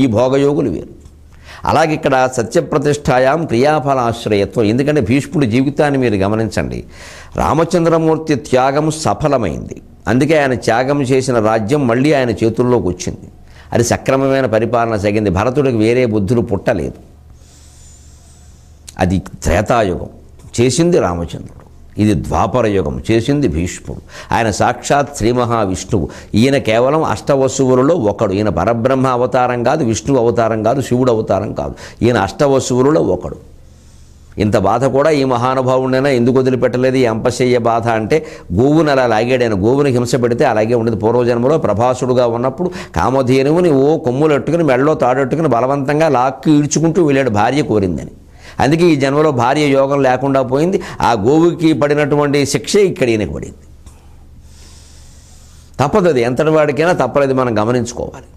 ఈ భోగయోగులు వేరు అలాగే ఇక్కడ సత్యప్రతిష్టాయాం క్రియాఫలాశ్రయత్వం ఎందుకంటే భీష్ముడి జీవితాన్ని మీరు గమనించండి రామచంద్రమూర్తి త్యాగం సఫలమైంది అందుకే ఆయన త్యాగం చేసిన రాజ్యం మళ్ళీ ఆయన చేతుల్లోకి వచ్చింది అది సక్రమమైన పరిపాలన సగింది భరతుడికి వేరే బుద్ధులు పుట్టలేదు అది త్రేతాయుగం చేసింది రామచంద్రుడు ఇది ద్వాపర యుగం చేసింది భీష్ముడు ఆయన సాక్షాత్ శ్రీ మహావిష్ణువు ఈయన కేవలం అష్టవసువులలో ఒకడు ఈయన పరబ్రహ్మ అవతారం కాదు విష్ణు అవతారం కాదు శివుడు అవతారం కాదు ఈయన అష్టవసువులలో ఒకడు ఇంత బాధ కూడా ఈ మహానుభావుడైనా ఎందుకు వదిలిపెట్టలేదు ఈ అంపశయ్య బాధ అంటే గోవుని అలా లాగాడైన గోవుని హింస పెడితే అలాగే ఉండేది పూర్వజన్మలో ప్రభాసుడుగా ఉన్నప్పుడు కామధేనువుని ఓ కొమ్ములు ఎట్టుకుని మెడలో తాడెట్టుకుని బలవంతంగా లాక్కి ఈడ్చుకుంటూ వెళ్ళాడు భార్య కోరిందని అందుకే ఈ జన్మలో భార్య యోగం లేకుండా పోయింది ఆ గోవుకి పడినటువంటి శిక్ష ఇక్కడ ఈయనకు పడింది తప్పదు అది ఎంతటి వాడికైనా తప్పలేదు మనం గమనించుకోవాలి